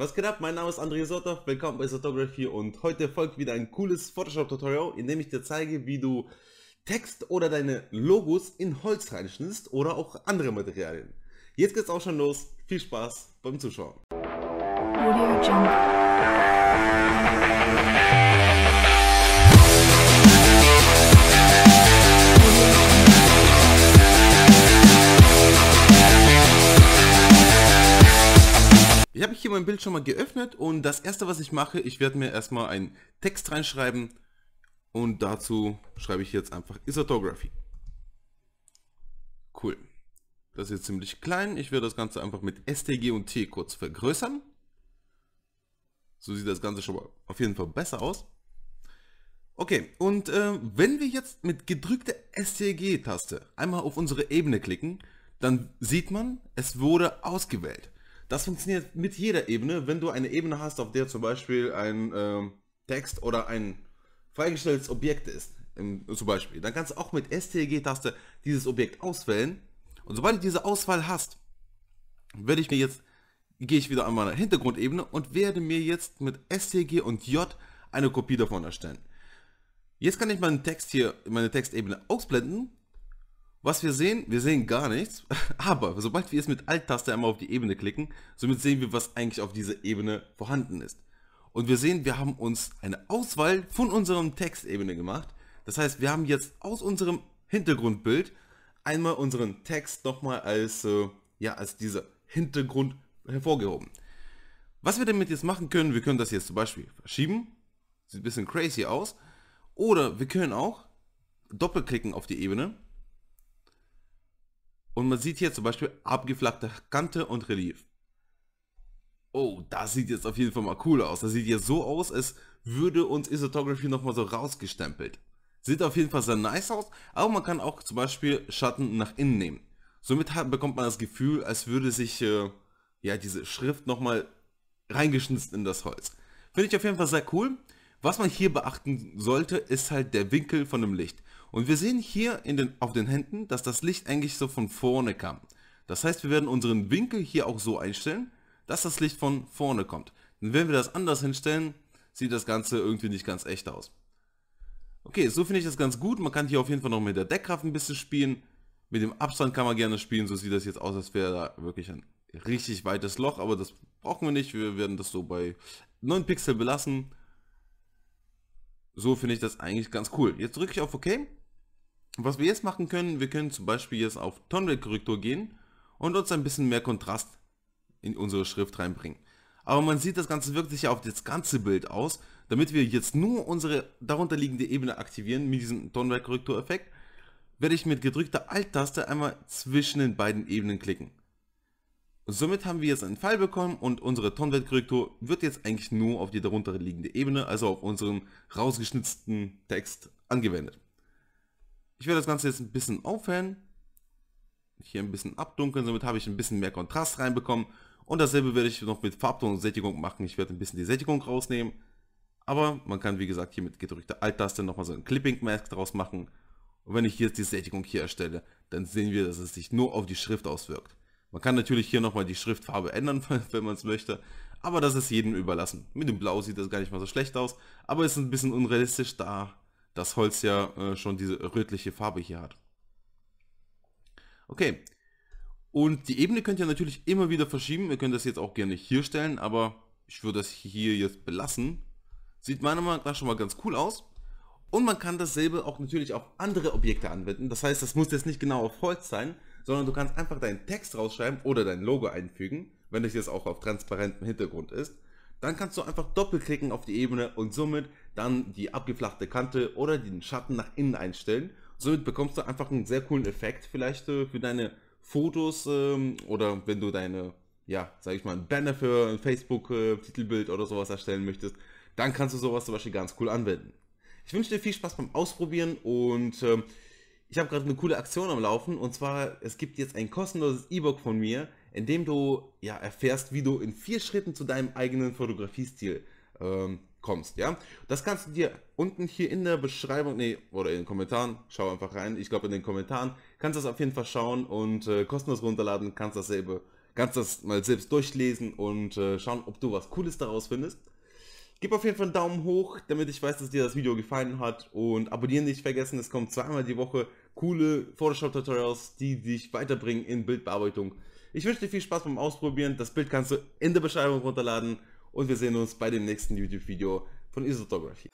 Was geht ab? Mein Name ist André Sotov, willkommen bei Sotography und heute folgt wieder ein cooles Photoshop-Tutorial, in dem ich dir zeige, wie du Text oder deine Logos in Holz reinschnittst oder auch andere Materialien. Jetzt geht's auch schon los, viel Spaß beim Zuschauen. mein Bild schon mal geöffnet und das erste, was ich mache, ich werde mir erstmal einen Text reinschreiben und dazu schreibe ich jetzt einfach Isotography. Cool. Das ist jetzt ziemlich klein. Ich werde das Ganze einfach mit STG und T kurz vergrößern. So sieht das Ganze schon mal auf jeden Fall besser aus. Okay, und äh, wenn wir jetzt mit gedrückter STG-Taste einmal auf unsere Ebene klicken, dann sieht man, es wurde ausgewählt. Das funktioniert mit jeder Ebene. Wenn du eine Ebene hast, auf der zum Beispiel ein ähm, Text oder ein freigestelltes Objekt ist, im, zum Beispiel, dann kannst du auch mit stg taste dieses Objekt auswählen. Und sobald du diese Auswahl hast, werde ich mir jetzt, gehe ich wieder an meine Hintergrundebene und werde mir jetzt mit STG und J eine Kopie davon erstellen. Jetzt kann ich meinen Text hier, meine Textebene ausblenden was wir sehen, wir sehen gar nichts, aber sobald wir es mit Alt-Taste einmal auf die Ebene klicken, somit sehen wir, was eigentlich auf dieser Ebene vorhanden ist. Und wir sehen, wir haben uns eine Auswahl von unserem Textebene gemacht. Das heißt, wir haben jetzt aus unserem Hintergrundbild einmal unseren Text nochmal als, äh, ja, als dieser Hintergrund hervorgehoben. Was wir damit jetzt machen können, wir können das jetzt zum Beispiel verschieben. Sieht ein bisschen crazy aus. Oder wir können auch doppelklicken auf die Ebene und man sieht hier zum Beispiel abgeflackte Kante und Relief. Oh, das sieht jetzt auf jeden Fall mal cool aus. Das sieht jetzt so aus, als würde uns Isotography nochmal so rausgestempelt. Sieht auf jeden Fall sehr nice aus, aber man kann auch zum Beispiel Schatten nach innen nehmen. Somit hat, bekommt man das Gefühl, als würde sich äh, ja diese Schrift nochmal reingeschnitzt in das Holz. Finde ich auf jeden Fall sehr cool. Was man hier beachten sollte, ist halt der Winkel von dem Licht. Und wir sehen hier den, auf den Händen, dass das Licht eigentlich so von vorne kam. Das heißt, wir werden unseren Winkel hier auch so einstellen, dass das Licht von vorne kommt. Denn wenn wir das anders hinstellen, sieht das Ganze irgendwie nicht ganz echt aus. Okay, so finde ich das ganz gut. Man kann hier auf jeden Fall noch mit der Deckkraft ein bisschen spielen. Mit dem Abstand kann man gerne spielen. So sieht das jetzt aus, als wäre da wirklich ein richtig weites Loch. Aber das brauchen wir nicht. Wir werden das so bei 9 Pixel belassen. So finde ich das eigentlich ganz cool. Jetzt drücke ich auf OK. Und was wir jetzt machen können, wir können zum Beispiel jetzt auf Tonwell-Korrektur gehen und uns ein bisschen mehr Kontrast in unsere Schrift reinbringen. Aber man sieht, das Ganze wirkt sich ja auf das ganze Bild aus. Damit wir jetzt nur unsere darunterliegende Ebene aktivieren mit diesem tonwell effekt werde ich mit gedrückter Alt-Taste einmal zwischen den beiden Ebenen klicken. somit haben wir jetzt einen Pfeil bekommen und unsere Tonwertkorrektur wird jetzt eigentlich nur auf die darunterliegende Ebene, also auf unseren rausgeschnitzten Text angewendet. Ich werde das Ganze jetzt ein bisschen aufhören. hier ein bisschen abdunkeln, somit habe ich ein bisschen mehr Kontrast reinbekommen und dasselbe werde ich noch mit Farbton und Sättigung machen. Ich werde ein bisschen die Sättigung rausnehmen, aber man kann wie gesagt hier mit gedrückter Alt-Taste nochmal so ein Clipping Mask draus machen und wenn ich jetzt die Sättigung hier erstelle, dann sehen wir, dass es sich nur auf die Schrift auswirkt. Man kann natürlich hier nochmal die Schriftfarbe ändern, wenn man es möchte, aber das ist jedem überlassen. Mit dem Blau sieht das gar nicht mal so schlecht aus, aber es ist ein bisschen unrealistisch, da das Holz ja äh, schon diese rötliche Farbe hier hat. Okay. Und die Ebene könnt ihr natürlich immer wieder verschieben. Ihr könnt das jetzt auch gerne hier stellen, aber ich würde das hier jetzt belassen. Sieht meiner Meinung nach schon mal ganz cool aus. Und man kann dasselbe auch natürlich auf andere Objekte anwenden. Das heißt, das muss jetzt nicht genau auf Holz sein, sondern du kannst einfach deinen Text rausschreiben oder dein Logo einfügen, wenn das jetzt auch auf transparentem Hintergrund ist dann kannst du einfach doppelklicken auf die Ebene und somit dann die abgeflachte Kante oder den Schatten nach innen einstellen. Somit bekommst du einfach einen sehr coolen Effekt vielleicht äh, für deine Fotos ähm, oder wenn du deine, ja, sag ich mal, ein Banner für ein Facebook-Titelbild äh, oder sowas erstellen möchtest, dann kannst du sowas zum Beispiel ganz cool anwenden. Ich wünsche dir viel Spaß beim Ausprobieren und ähm, ich habe gerade eine coole Aktion am Laufen und zwar, es gibt jetzt ein kostenloses E-Book von mir, indem du ja erfährst, wie du in vier Schritten zu deinem eigenen Fotografiestil ähm, kommst, ja. Das kannst du dir unten hier in der Beschreibung, nee, oder in den Kommentaren, schau einfach rein. Ich glaube in den Kommentaren kannst du das auf jeden Fall schauen und äh, kostenlos runterladen, kannst dasselbe, kannst das mal selbst durchlesen und äh, schauen, ob du was Cooles daraus findest. Gib auf jeden Fall einen Daumen hoch, damit ich weiß, dass dir das Video gefallen hat und abonnieren nicht vergessen, es kommt zweimal die Woche coole Photoshop-Tutorials, die dich weiterbringen in Bildbearbeitung ich wünsche dir viel Spaß beim Ausprobieren. Das Bild kannst du in der Beschreibung runterladen. Und wir sehen uns bei dem nächsten YouTube-Video von Isotography.